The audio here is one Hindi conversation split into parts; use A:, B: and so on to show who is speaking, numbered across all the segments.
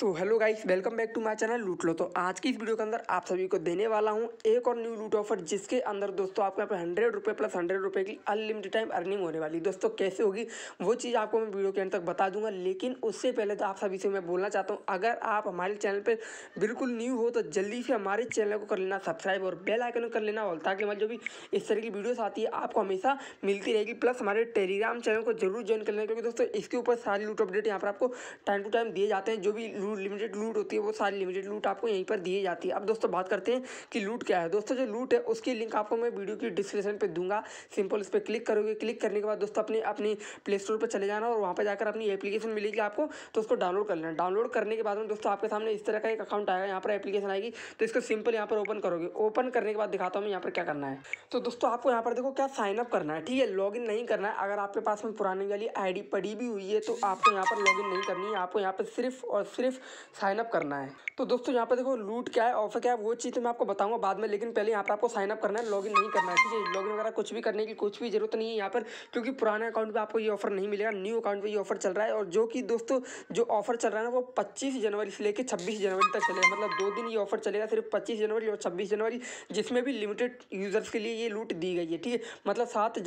A: so hello guys welcome back to my channel लूट लो तो आज की इस वीडियो के अंदर आप सभी को देने वाला हूं एक और न्यू लूट ऑफर जिसके अंदर दोस्तों आपको यहाँ पर हंड्रेड रुपये प्लस हंड्रेड रुपये की अनलिमिटेड टाइम अर्निंग होने वाली दोस्तों कैसे होगी वो चीज़ आपको मैं वीडियो के अंदर तक बता दूंगा लेकिन उससे पहले तो आप सभी से मैं बोलना चाहता हूँ अगर आप हमारे चैनल पर बिल्कुल न्यू हो तो जल्दी से हमारे चैनल को कर लेना सब्सक्राइब और बेल आइकन कर लेना और ताकि हमारी जो भी इस तरह की वीडियोज आती है आपको हमेशा मिलती रहेगी प्लस हमारे टेलीग्राम चैनल को जरूर ज्वाइन कर लेना क्योंकि दोस्तों इसके ऊपर सारी लूट अपडेट यहाँ पर आपको टाइम टू टाइम दिए जाते हैं जो भी लूट लिमिटेड लूट होती है वो सारी लिमिटेड लूट आपको यहीं पर दी जाती है अब दोस्तों बात करते हैं कि लूट क्या है दोस्तों जो लूट है उसकी लिंक आपको मैं वीडियो की डिस्क्रिप्शन पर दूंगा सिंपल इस पर क्लिक करोगे क्लिक करने के बाद दोस्तों अपने अपनी प्ले स्टोर पर चले जाना और वहाँ पर जाकर अपनी एप्लीकेशन मिलेगी आपको तो उसको डाउनलोड कर लेना डाउनलोड करने के बाद में दोस्तों आपके सामने इस तरह का एक अकाउंट आएगा यहाँ पर एप्लीकेशन आएगी तो इसको सिंपल यहाँ पर ओपन करोगे ओपन करने के बाद दिखाता हूँ यहाँ पर क्या करना है तो दोस्तों आपको यहाँ पर देखो क्या साइनअप करना है ठीक है लॉग नहीं करना है अगर आपके पास में पुरानी वाली आई पड़ी भी हुई है तो आपको यहाँ पर लॉग नहीं करनी है आपको यहाँ पर सिर्फ और सिर्फ साइन अप करना है तो दोस्तों यहाँ पर देखो लूट क्या है ऑफर क्या है वो चीज़ तो मैं आपको बताऊंगा बाद में लेकिन पहले यहाँ पर आपको साइनअप करना है लॉगिन नहीं करना है ठीक है लॉगिन वगैरह कुछ भी करने की कुछ भी जरूरत नहीं है यहाँ पर क्योंकि पुराने अकाउंट पर आपको ये ऑफर नहीं मिलेगा न्यू अकाउंट पर ये ऑफर चल रहा है और जो कि दोस्तों जो ऑफर चल रहा है ना वो पच्चीस जनवरी से लेकर छब्बीस जनवरी तक चलेगा मतलब दो दिन ये ऑफर चलेगा सिर्फ पच्चीस जनवरी और छब्बीस जनवरी जिसमें भी लिमिटेड यूज़र्स के लिए ये लूट दी गई है ठीक है मतलब सात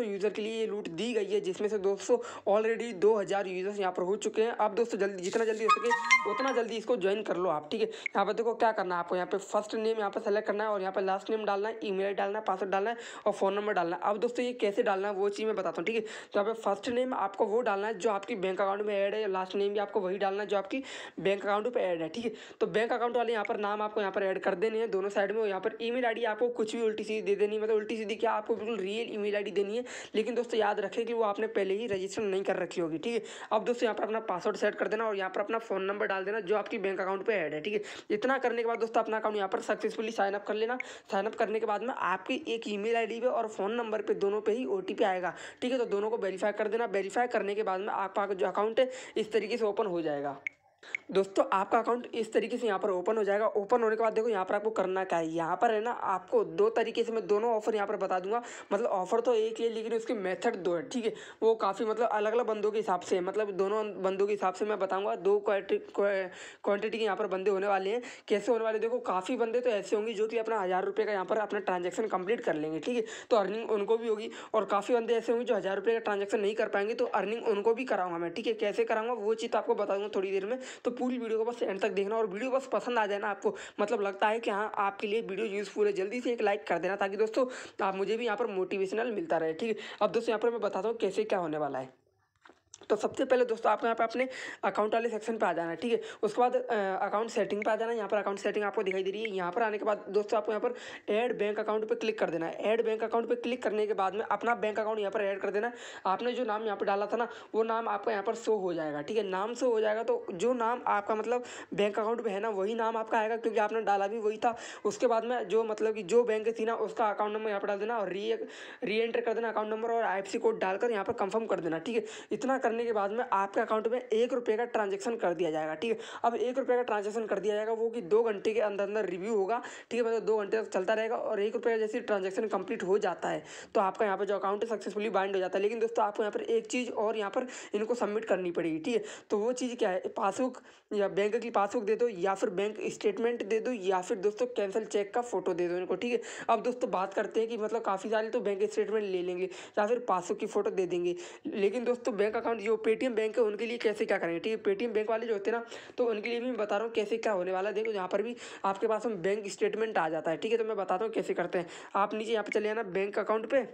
A: यूज़र के लिए ये लूट दी गई है जिसमें से दोस्तों ऑलरेडी दो हज़ार यूज़र्स यहाँ पर हो चुके हैं आप दोस्तों जल्दी जितना जल्दी हो सके उतना जल्दी इसको ज्वाइन कर लो आप ठीक है यहाँ पर देखो क्या करना है आपको यहाँ पे फर्स्ट नेम यहाँ पर सेलेक्ट करना है और यहाँ पर लास्ट नेम डालना है ईमेल डालना है पासवर्ड डालना है और फोन नंबर डालना है अब दोस्तों ये कैसे डालना है वो चीज़ मैं बताता हूँ ठीक है तो यहाँ पे फर्स्ट नेम आपको वो डालना है जो आपकी बैंक अकाउंट में एड है लास्ट नेम भी आपको वही डालना है जो आपकी बैंक अकाउंट पर एड है ठीक है तो बैंक अकाउंट वाले यहाँ पर नाम आपको यहाँ पर एड कर देने हैं दोनों साइड में यहाँ पर ई मेल आपको कुछ भी उल्टी सीधी दे देनी है मतलब उल्टी सीधी क्या आपको बिल्कुल रियल ई मेल देनी है लेकिन दोस्तों याद रखें कि वो आपने पहले ही रजिस्टर नहीं कर रखी होगी ठीक है अब दोस्तों यहाँ पर अपना पासवर्ड सेट कर देना और यहाँ पर अपना फोन नंबर नंबर डाल देना जो आपकी बैंक अकाउंट पे ऐड है ठीक है इतना करने के बाद दोस्तों अपना अकाउंट यहाँ पर सक्सेसफुली साइनअप कर लेना साइनअप करने के बाद में आपकी एक ईमेल आईडी पे और फ़ोन नंबर पर दोनों पर ही ओ आएगा ठीक है तो दोनों को वेरीफाई कर देना वेरीफाई करने के बाद में आपका जो अकाउंट है इस तरीके से ओपन हो जाएगा दोस्तों आपका अकाउंट इस तरीके से यहाँ पर ओपन हो जाएगा ओपन होने के बाद देखो यहाँ पर आपको करना क्या है यहाँ पर है ना आपको दो तरीके से मैं दोनों ऑफर यहाँ पर बता दूंगा मतलब ऑफर तो एक ही है लेकिन उसके मेथड दो है ठीक है वो काफ़ी मतलब अलग अलग बंदों के हिसाब से मतलब दोनों बंदों के हिसाब से मैं बताऊँगा दो क्वान्टिटी के यहाँ पर बंदे होने वाले हैं कैसे होने वाले देखो काफ़ी बंदे तो ऐसे होंगे जो कि अपना हज़ार रुपये का यहाँ पर अपना ट्रांजेक्शन कंप्लीट कर लेंगे ठीक है तो अर्निंग उनको भी होगी और काफ़ी बंदे ऐसे होंगे जो हज़ार रुपये का ट्रांजेक्शन नहीं कर पाएंगे तो अर्निंग उनको भी कराऊंगा मैं ठीक है कैसे कराऊंगा वो चीज़ तो आपको बताऊँगा थोड़ी देर में तो पूरी वीडियो को बस एंड तक देखना और वीडियो बस पसंद आ जाना आपको मतलब लगता है कि हाँ आपके लिए वीडियो यूज़फुल है जल्दी से एक लाइक कर देना ताकि दोस्तों आप मुझे भी यहाँ पर मोटिवेशनल मिलता रहे ठीक है अब दोस्तों यहाँ पर मैं बताता हूँ कैसे क्या होने वाला है तो सबसे पहले दोस्तों आपको यहाँ पे अपने अकाउंट वाले सेक्शन पे आ जाना है ठीक है उसके बाद अकाउंट सेटिंग पे आ जाना है यहाँ पर अकाउंट सेटिंग आपको दिखाई दे रही है यहाँ पर आने के बाद दोस्तों आपको यहाँ पर ऐड बैंक अकाउंट पे क्लिक कर देना है ऐड बैंक अकाउंट पे क्लिक करने के बाद में अपना बैंक अकाउंट यहाँ पर ऐड कर देना आपने जो नाम यहाँ पर डाला था ना वो नाम आपका यहाँ पर शो हो जाएगा ठीक है नाम शो हो जाएगा तो जो नाम आपका मतलब बैंक अकाउंट पर है ना वही नाम आपका आएगा क्योंकि आपने डाला भी वही था उसके बाद में जो मतलब कि जो बैंक थी ना उसका अकाउंट नंबर यहाँ पर डाल देना और री री एंटर कर देना अकाउंट नंबर और आई कोड डालकर यहाँ पर कंफर्म कर देना ठीक है इतना करने के बाद में आपके अकाउंट में एक रुपये का ट्रांजेक्शन कर दिया जाएगा ठीक है अब एक रुपये का ट्रांजेक्शन कर दिया जाएगा वो कि दो घंटे के अंदर अंदर रिव्यू होगा ठीक है मतलब दो घंटे तक चलता रहेगा और एक रुपये का जैसे ट्रांजेक्शन कंप्लीट हो जाता है तो आपका यहाँ पर जो अकाउंट है सक्सेसफुली बाइंड हो जाता है लेकिन दोस्तों आपको यहाँ पर एक चीज़ और यहाँ पर इनको सबमिट करनी पड़ेगी ठीक है तो वो चीज़ क्या है पासबुक या बैंक की पासबुक दे दो या फिर बैंक स्टेटमेंट दे दो या फिर दोस्तों कैंसिल चेक का फोटो दे दो इनको ठीक है अब दोस्तों बात करते हैं कि मतलब काफ़ी सारे तो बैंक स्टेटमेंट ले लेंगे या फिर पासबुक की फ़ोटो दे देंगे लेकिन दोस्तों बैंक अकाउंट जो पेटीएम बैंक है उनके लिए कैसे क्या करेंगे ठीक है पेटीएम बैंक वाले जो होते हैं ना तो उनके लिए भी मैं बता रहा हूँ कैसे क्या होने वाला है देखो यहाँ पर भी आपके पास हम बैंक स्टेटमेंट आ जाता है ठीक है तो मैं बताता हूँ कैसे करते हैं आप नीचे यहाँ पर चले जाना बैंक अकाउंट पर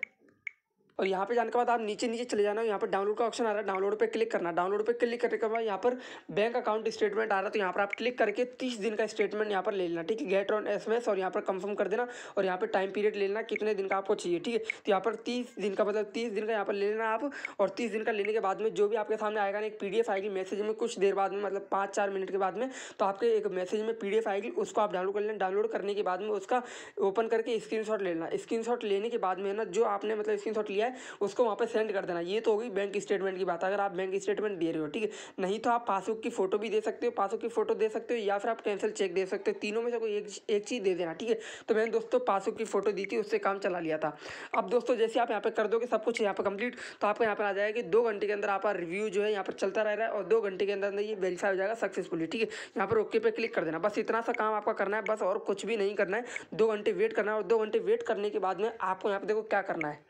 A: और यहाँ पे जाने के बाद आप नीचे नीचे चले जाना यहाँ पर डाउनलोड का ऑप्शन आ रहा है डाउनलोड पे क्लिक करना डाउनलोड पे क्लिक करने के बाद यहाँ पर बैंक अकाउंट स्टेटमेंट आ रहा है तो यहाँ पर आप क्लिक करके तीस दिन का स्टेटमेंट यहाँ पर ले लेना ठीक है गेट ऑन एस और यहाँ पर कंफर्म कर देना और यहाँ पर टाइम पीरियड ले लेना कितने दिन का आपको चाहिए ठीक है तो यहाँ पर तीस दिन का मतलब तीस दिन का यहाँ पर ले लेना आप और तीस दिन का लेने के बाद में जो भी आपके सामने आएगा ना एक पी आएगी मैसेज में कुछ देर बाद में मतलब पाँच चार मिनट के बाद में तो आपके एक मैसेज में पी आएगी उसको आप डाउनलोड कर लेना डाउनलोड करने के बाद में उसका ओपन करके स्क्रीन ले लेना स्क्रीन लेने के बाद में ना जो आपने मतलब स्क्रीन लिया है उसको वहाँ पर सेंड कर देना ये तो होगी बैंक स्टेटमेंट की बात अगर आप बैंक स्टेटमेंट दे रहे हो ठीक है नहीं तो आप पासबुक की फोटो भी दे सकते हो पासबुक की फोटो दे सकते हो या फिर आप कैंसिल चेक दे सकते हो तीनों में से कोई एक एक चीज़ दे देना ठीक है तो मैंने दोस्तों पासबुक की फोटो दी थी उससे काम चला लिया था अब दोस्तों जैसे आप यहाँ पर कर दोगे सब कुछ यहाँ पर कंप्लीट तो आपको यहाँ पर आ जाएगा कि दो घंटे के अंदर आपका रिव्यू जो है यहाँ पर चलता रह रहा है और दो घंटे के अंदर ये वेरीफाई हो जाएगा सक्सेसफुली ठीक है यहाँ पर ओके पे क्लिक कर देना बस इतना सा काम आपका करना है बस और कुछ भी नहीं करना है दो घंटे वेट करना है और दो घंटे वेट करने के बाद में आपको यहाँ पर देखो क्या करना है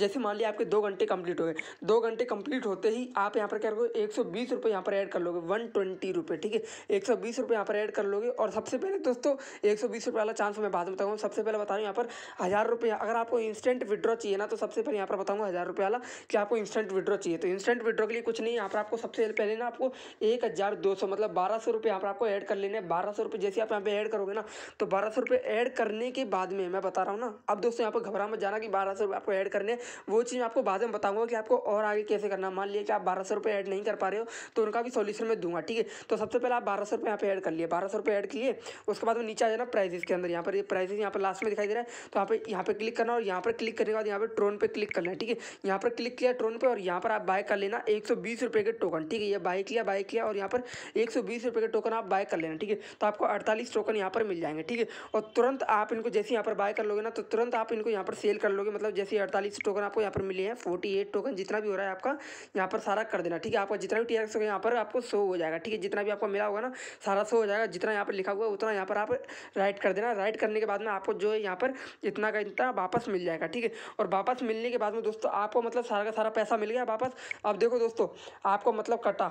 A: जैसे मान लिया आपके दो घंटे कंप्लीट हो गए दो घंटे कंप्लीट होते ही आप यहाँ पर क्या करोगे एक सौ बीस रुपये यहाँ पर ऐड कर लोगे वन ट्वेंटी रुपये ठीक है एक सौ बीस रुपये यहाँ पर ऐड कर लोगे और सबसे पहले दोस्तों एक सौ बीस रुपये वाला चांस मैं बाद में बताऊँगा सबसे पहले बता रहा हूँ यहाँ पर हज़ार रुपये अगर आपको इंस्टेंट विड्रॉ चाहिए ना तो सबसे पहले यहाँ पर बताऊँगा हज़ार रुपये वाला कि आपको इंस्टेंट विड्रॉ चाहिए तो इंस्टेंट विड्रॉ के लिए कुछ नहीं यहाँ पर आपको सबसे पहले ना आपको एक हज़ार दो सौ मतलब बारह सौ रुपये यहाँ पर आपको ऐड कर लेने हैं बारह सौ रुपये जैसे आप यहाँ पर ऐड करोगे ना तो बारह सौ रुपये ऐड करने के बाद में मैं बता रहा हूँ ना अब दोस्तों यहाँ पर घबरा मत जाना कि बारह सौ रुपये आपको ऐड ऐड करने वो चीज़ मैं आपको बाद में बताऊंगा कि आपको और आगे कैसे करना मान लिया कि आप बारह सौ ऐड नहीं कर पा रहे हो तो उनका भी सोल्यूशन मैं दूंगा ठीक है तो सबसे पहले आप बारह सौ रुपये यहाँ पे ऐड कर लिए बारह सौ रुपये ऐड किए उसके बाद में नीचे आ जाना प्राइजेस के अंदर यहाँ पर प्राइजेस यहाँ पर लास्ट में दिखाई दे रहा है तो यहाँ पर यहाँ पर क्लिक करना और यहाँ पर क्लिक करने के बाद यहाँ पर ट्रोन पर क्लिक करना है ठीक है यहाँ पर क्लिक किया ट्रोन पर और यहाँ पर आप बाय कर लेना एक सौ के टोकन ठीक है यह बाय किया बाय किया और यहाँ पर एक सौ के टोकन आप बाय कर लेना ठीक है तो आपको अड़तालीस टोकन यहाँ पर मिल जाएंगे ठीक है और तुरंत आप इनको जैसे यहाँ पर बाय कर लोगे ना तो तुरंत आप इनको यहाँ पर सेल कर लोगे मतलब जैसे अड़तालीस सैंतालीस टोकन आपको यहाँ पर मिले हैं फोर्टी एट टोकन जितना भी हो रहा है आपका यहाँ पर सारा कर देना ठीक है आपका जितना भी टी आर यहाँ पर आपको शो हो जाएगा ठीक है जितना भी आपको मिला होगा ना सारा शो हो जाएगा जितना यहाँ पर लिखा हुआ उतना यहाँ पर आप राइट कर देना राइट करने के बाद में आपको जो है यहाँ पर इतना का इतना वापस मिल जाएगा ठीक है और वापस मिलने के बाद में दोस्तों आपको मतलब सारा का सारा पैसा मिल गया वापस अब देखो दोस्तों आपको मतलब कटा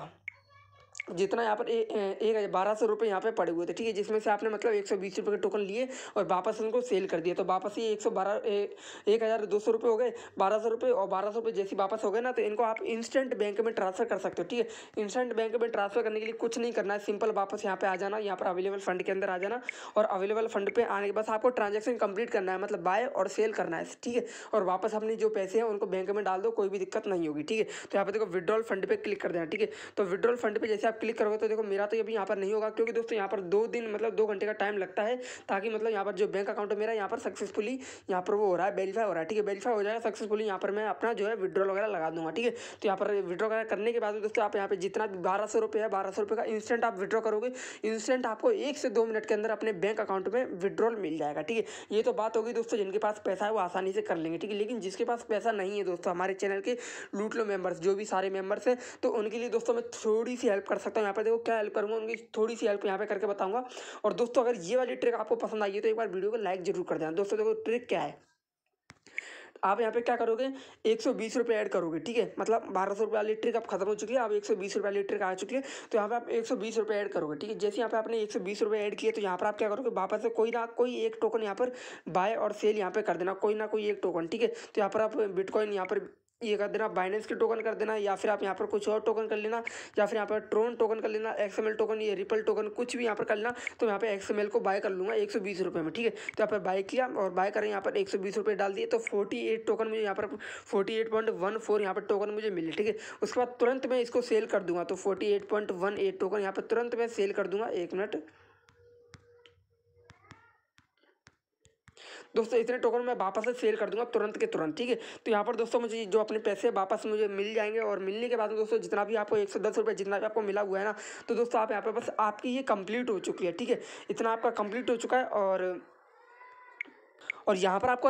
A: जितना यहाँ पर एक एक बारह सौ रुपये यहाँ पर पड़े हुए थे ठीक है जिसमें से आपने मतलब एक सौ बीस रुपये के टोकन लिए और वापस उनको सेल कर दिया तो वापस ये एक सौ बारह एक हज़ार दो सौ रुपये हो गए बारह सौ रुपये और बारह सौ रुपये जैसे वापस हो गए ना तो इनको आप इंस्टेंट बैंक में ट्रांसफर कर सकते हो ठीक है इंस्टेंट बैंक में ट्रांसफर करने के लिए कुछ नहीं करना है सिंपल वापस यहाँ पर आ जाना यहाँ पर अवेलेबल फंड के अंदर आ जाना और अवेलेबल फंड पर आने के बाद आपको ट्रांजेक्शन कंप्लीट करना है मतलब बाय और सेल करना है ठीक है और वापस अपने जो पैसे हैं उनको बैंक में डाल दो कोई भी दिक्कत नहीं होगी ठीक है तो यहाँ पर देखो विड्रॉल फंड पर क्लिक कर देना ठीक है तो विड्रॉल फंड पर जैसे आप आप क्लिक करोगे तो देखो मेरा तो अभी यहाँ पर नहीं होगा क्योंकि दोस्तों यहाँ पर दो दिन मतलब दो घंटे का टाइम लगता है ताकि मतलब यहाँ पर जो बैंक अकाउंट है मेरा यहाँ पर सक्सेसफुली यहाँ पर वो हो रहा है वेरीफाई हो रहा है ठीक है वेरीफाई हो जाएगा सक्सेसफुली यहाँ पर मैं अपना जो है विड्रॉल वगैरह लगा दूंगा ठीक है तो यहाँ पर विड्रॉ वगैरह करने के बाद दोस्तों आप यहाँ पर जितना बारह सौ है बारह सौ का इंस्टेंट आप विड्रॉ करोगे इंस्टेंट आपको एक से दो मिनट के अंदर अपने बैंक अकाउंट में विड्रॉल मिल जाएगा ठीक है ये तो बात होगी दोस्तों जिनके पास पैसा है वो आसानी से कर लेंगे ठीक है लेकिन जिसके पास पैसा नहीं है दोस्तों हमारे चैनल के लूट लो मेम्बर्स जो भी सारे मेम्बर्स हैं तो उनके लिए दोस्तों मैं थोड़ी सी हेल्प कर सकता हूँ यहाँ पर देखो क्या हेल्प करूँगा उनकी थोड़ी सी हेल्प यहाँ पे करके बताऊँगा और दोस्तों अगर ये वाली ट्रिक आपको पसंद आई है तो एक बार वीडियो को लाइक जरूर कर देना दोस्तों देखो ट्रिक क्या है आप यहाँ पे क्या करोगे एक सौ बीस रुपये ऐड करोगे ठीक है मतलब बारह सौ रुपये वाली ट्रिक अब खत्म हो चुकी है आप एक सौ बीस रुपये वाली ट्रिक आ चुकी है तो यहाँ पे आप एक सौ बीस रुपये ऐड करोगे ठीक है जैसे यहाँ पे आपने एक सौ बीस रुपये ऐड किए तो यहाँ पर आप क्या करोगे वापस से कोई ना कोई एक टोकन यहाँ पर बाय और सेल यहाँ पे कर देना कोई ना कोई एक टोकन ठीक है तो यहाँ पर आप बिटकॉइन यहाँ पर ये कर देना बाइनेंस के टोकन कर देना या फिर आप यहाँ पर कुछ और टोकन कर लेना या फिर यहाँ पर ट्रोन टोकन कर लेना एक्सएमएल टोकन या रिपल टोकन कुछ भी यहाँ पर कर लेना तो यहाँ पर एक्सएमएल को बाय कर लूँगा एक सौ बीस रुपये में ठीक है तो यहाँ पर बाय किया और बाय करें यहाँ पर एक सौ बीस रुपये डाल दिए तो फोर्टी एट टोकन मुझे यहाँ पर forty eight point one four यहाँ पर टोकन मुझे मिले ठीक है उसके बाद तुरंत मैं इसको सेल कर दूंगा तो forty eight point one eight token यहाँ पर तुरंत मैं सेल कर दूंगा एक मिनट दोस्तों इतने टोकन मैं वापस से सेल कर दूंगा तुरंत के तुरंत ठीक है तो यहाँ पर दोस्तों मुझे जो अपने पैसे वापस मुझे मिल जाएंगे और मिलने के बाद दोस्तों जितना भी आपको एक जितना भी आपको मिला हुआ है ना तो दोस्तों आप यहाँ पर बस आपकी ये कम्प्लीट हो चुकी है ठीक है इतना आपका कम्प्लीट हो चुका है और और यहाँ पर आपको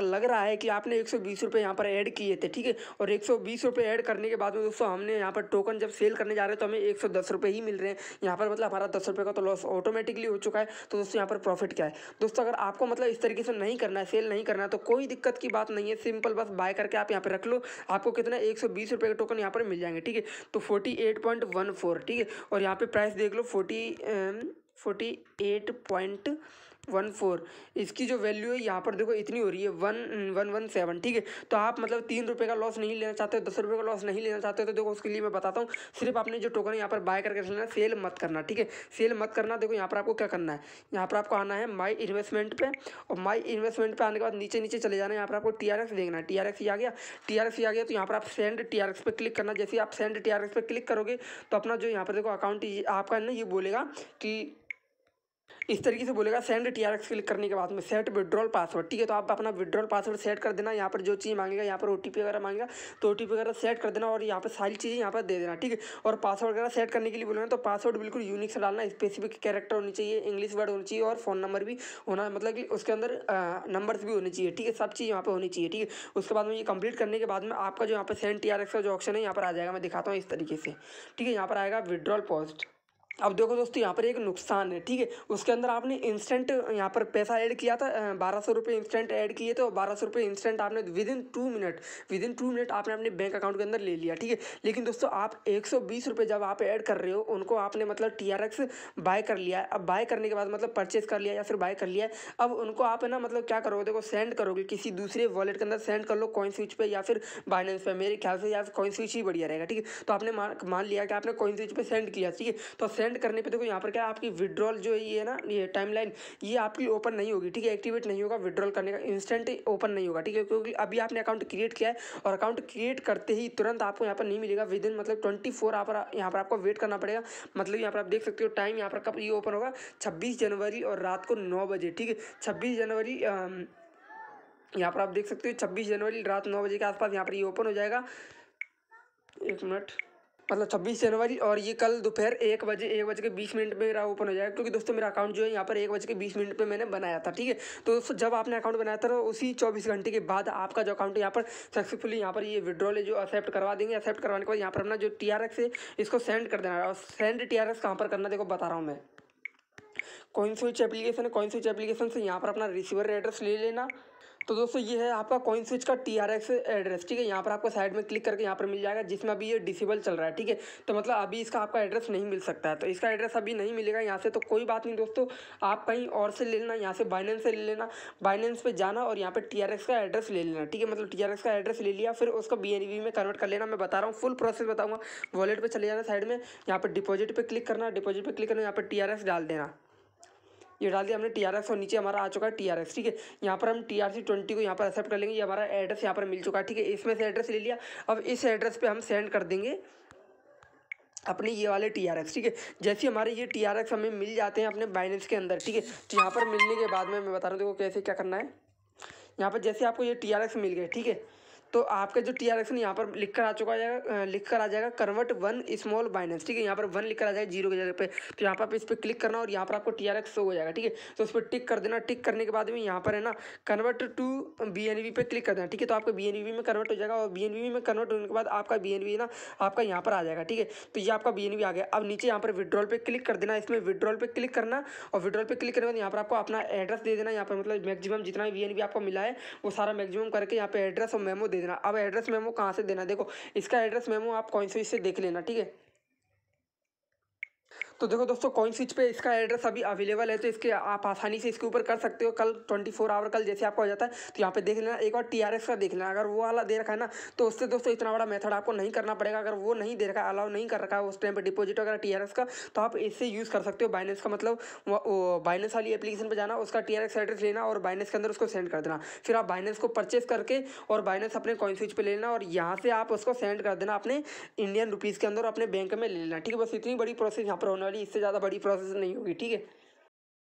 A: लग रहा है कि आपने एक सौ बीस रुपये यहाँ पर ऐड किए थे ठीक है और एक सौ बीस रुपये ऐड करने के बाद में दोस्तों हमने यहाँ पर टोकन जब सेल करने जा रहे हैं तो हमें एक सौ दस रुपये ही मिल रहे हैं यहाँ पर मतलब हमारा दस रुपये का तो लॉस ऑटोमेटिकली हो चुका है तो दोस्तों यहाँ पर प्रॉफिट क्या है दोस्तों अगर आपको मतलब इस तरीके से नहीं करना है सेल नहीं करना तो कोई दिक्कत की बात नहीं है सिंपल बस बाय करके आप यहाँ पर रख लो आपको कितना एक सौ बीस रुपये के टोकन यहाँ पर मिल जाएंगे ठीक है तो forty eight point one four ठीक है और यहाँ पर प्राइस देख लो forty forty eight point one four इसकी जो वैल्यू है यहाँ पर देखो इतनी हो रही है वन वन वन सेवन ठीक है तो आप मतलब तीन रुपये का लॉस नहीं लेना चाहते हो दस रुपये का लॉस नहीं लेना चाहते हो तो देखो उसके लिए मैं बताता हूँ सिर्फ आपने जो टोकन यहाँ पर बाय करके लेना सेल मत करना ठीक है सेल मत करना देखो यहाँ पर आपको क्या करना है यहाँ पर आपको आना है माई इन्वेस्टमेंट पर और माई इन्वेस्टमेंट पे आने के बाद नीचे नीचे चले जाना है यहाँ पर आपको टी आर एक्स देखना है टी आर एक्स आ गया टी आर एक्स आ गया तो यहाँ पर आप सेंड टी आर एक्स पर क्लिक करना जैसे आप सेंड टी आर एक्स पर क्लिक करोगे तो अपना जो यहाँ पर देखो अकाउंट आपका ना ये बोलेगा कि इस तरीके से बोलेगा सेंड टी आर क्लिक करने के बाद में सेट विड्रॉल पासवर्ड ठीक है तो आप अपना विड्रॉल पासवर्ड सेट कर देना यहाँ पर जो चीज़ मांगेगा यहाँ पर ओ वगैरह मांगेगा तो ओ वगैरह सेट कर देना और यहाँ पर सारी चीज़ें यहाँ पर दे देना ठीक है और पासवर्ड वगैरह सेट करने के लिए बोलेगा तो पासवर्ड बिल्कुल यूनिक से डालना स्पेसिफिक कैरेक्टर होनी चाहिए इंग्लिश वर्ड होनी चाहिए और फ़ोन नंबर भी होना मतलब कि उसके अंदर नंबर्स भी होने चाहिए ठीक है सब चीज़ यहाँ पर होनी चाहिए ठीक है उसके बाद में ये कंप्लीट करने के बाद में आपका जो यहाँ पर सेंड टी का जो ऑप्शन है यहाँ पर आ जाएगा मैं दिखाता हूँ इस तरीके से ठीक है यहाँ पर आएगा विड्रॉल पोस्ट अब देखो दोस्तों यहाँ पर एक नुकसान है ठीक है उसके अंदर आपने इंस्टेंट यहाँ पर पैसा ऐड किया था बारह सौ रुपये इंस्टेंट ऐड किए थे और बारह सौ रुपये इंस्टेंट आपने within two minute within two minute आपने अपने बैंक अकाउंट के अंदर ले लिया ठीक है लेकिन दोस्तों आप एक सौ बीस रुपये जब आप ऐड कर रहे हो उनको आपने मतलब टी आर एक्स बाय कर लिया है अब बाय करने के बाद मतलब परचेज कर लिया या फिर बाय कर लिया है अब उनको आप ना मतलब क्या करोगे देखो सेंड करोगे किसी दूसरे वॉलेट के अंदर सेंड कर लो कॉइन स्विच पर या फिर बाइनेंस पर मेरे ख्याल से या फिर कॉइन स्विच ही बढ़िया रहेगा ठीक है तो आपने मान लिया कि आपने कॉइन स्विच पर सेंड किया ठीक है तो सेंड सेंड करने पे देखो यहाँ पर क्या है आपकी विड्रॉल जो ये है ना ये टाइमलाइन ये आपकी ओपन नहीं होगी ठीक है एक्टिवेट नहीं होगा विड्रॉल करने का इंस्टेंट ओपन नहीं होगा ठीक है क्योंकि अभी आपने अकाउंट क्रिएट किया है और अकाउंट क्रिएट करते ही तुरंत आपको यहाँ पर नहीं मिलेगा विद इन मतलब ट्वेंटी फोर यहाँ यहाँ पर आपको वेट करना पड़ेगा मतलब यहाँ पर आप देख सकते हो टाइम यहाँ पर कब ये ओपन होगा छब्बीस जनवरी और रात को नौ बजे ठीक है छब्बीस जनवरी यहाँ पर आप देख सकते हो छब्बीस जनवरी रात नौ बजे के आसपास यहाँ पर ये ओपन हो जाएगा एक मिनट मतलब छब्बीस जनवरी और ये कल दोपहर एक बजे एक बज के बीस मिनट में मेरा ओपन हो जाएगा क्योंकि दोस्तों मेरा अकाउंट जो है यहाँ पर एक बज के बीस मिनट पे मैंने बनाया था ठीक है तो दोस्तों जब आपने अकाउंट बनाया था उसी चौबीस घंटे के बाद आपका जो अकाउंट यहाँ पर सक्सेसफुली यहाँ पर ये विड्रॉल जो एक्सेप्ट करवा देंगे एक्सेप्ट करवाने के बाद यहाँ पर अपना जो टी है इसको सेंड कर देना और सेंड टी आर कहाँ पर करना देखो बता रहा हूँ मैं कॉइन स्विच एप्लीकेशन है कॉइन स्विच एप्लीकेशन से यहाँ पर अपना रिसीवर एड्रेस ले लेना तो दोस्तों ये है आपका कॉइन स्विच का टी आर एक्स एड्रेस ठीक है यहाँ पर आपको साइड में क्लिक करके यहाँ पर मिल जाएगा जिसमें अभी ये डिसेबल चल रहा है ठीक है तो मतलब अभी इसका आपका एड्रेस नहीं मिल सकता है तो इसका एड्रेस अभी नहीं मिलेगा यहाँ से तो कोई बात नहीं दोस्तों आप कहीं और से ले लेना यहाँ से बाइनेंस से ले लेना बाइनेंस पर जाना और यहाँ पर टी आर एक्स का एड्रेस ले लेना ठीक है मतलब टी आर एक्स का एड्रेस ले लिया फिर उसको बी एन बी में कन्वर्ट कर लेना मैं बता रहा हूँ फुल प्रोसेस बताऊँगा वॉलेट पर चले जाना साइड में यहाँ पर डिपोजिट पर क्लिक करना डिपोजिट पर क्लिक करना यहाँ पर टी आर एक्स डाल देना ये डाल दिया हमने टी और नीचे हमारा आ चुका है टी आर ठीक है यहाँ पर हम टी आर सी ट्वेंटी को यहाँ पर एक्सेप्ट कर लेंगे ये हमारा एड्रेस यहाँ पर मिल चुका है ठीक है इसमें से एड्रेस ले लिया अब इस एड्रेस पर हम सेंड कर देंगे अपने ये वाले टी आर एक्स ठीक है जैसे हमारे ये टी आर एक्स हमें मिल जाते हैं अपने बाइनेंस के अंदर ठीक है तो यहाँ पर मिलने के बाद में मैं बता रहा हूँ देखो कैसे क्या करना है यहाँ पर जैसे आपको ये टी आर एक्स मिल गए ठीक है तो आपका जो टी आर एक्शन यहाँ पर लिख कर आ चुका जाएगा लिख कर आ जाएगा कन्वर्ट वन स्मॉल बाइनेंस ठीक है यहाँ पर वन लिख कर आ जाएगा जीरो के जगह पे तो यहाँ पर आप इस पर क्लिक करना और यहाँ पर आपको टी आर एक्स शो हो जाएगा ठीक है तो उस पर टिक कर देना टिक करने के बाद में यहाँ पर है ना convert to B N V पे क्लिक कर देना ठीक है तो आपका बी एन वी में कन्वर्ट हो जाएगा और बी एन वी में कन्वर्ट होने के बाद आपका बी एन वी ना आपका यहाँ पर आ जाएगा ठीक है तो ये आपका बी एन वी आ गया अब नीचे यहाँ पर विड्रॉल पर क्लिक कर देना इसमें विड्रॉल पर क्लिक करना और विड्रॉल पे क्लिक करने के बाद यहाँ पर आपको अपना एड्रेस दे देना यहाँ पर मतलब मैक्सिमम जितना भी बी आपको मिला है वो सारा मैक्सिमम करके यहाँ पर एड्रेस और मेमो दे देना अब एड्रेस मेमो कहाँ से देना देखो इसका एड्रेस मेमो आप कौन से देख लेना ठीक है तो देखो दोस्तों कॉइन स्विच पे इसका एड्रेस अभी अवेलेबल है तो इसके आप आसानी से इसके ऊपर कर सकते हो कल ट्वेंटी फोर आवर कल जैसे आपका हो जाता है तो यहाँ पे देख लेना एक बार टी आर एस का देख लेना अगर वो वाला दे रखा है ना तो उससे दोस्तों इतना बड़ा मेथड आपको नहीं करना पड़ेगा अगर वो नहीं दे रखा है अलाउ नहीं कर रखा है उस टाइम पर डिपोजिट वगैरह टी आर एस का तो आप इससे यूज़ कर सकते हो बाइनेंस का मतलब बाइनेंस वाली एप्लीकेशन पर जाना उसका टी आर एक्स एड्रेस लेना और बाइनेंस के अंदर उसको सेंड कर देना फिर आप बाइनेंस को परचेस करके और बाइनेंस अपने कॉइन स्विच पर लेना और यहाँ से आप उसको सेंड कर देना अपने इंडियन रुपीज़ के अंदर अपने बैंक में ले लेना ठीक है बस इतनी बड़ी प्रोसेस यहाँ पर होना वाली इससे ज़्यादा बड़ी प्रोसेस नहीं होगी ठीक है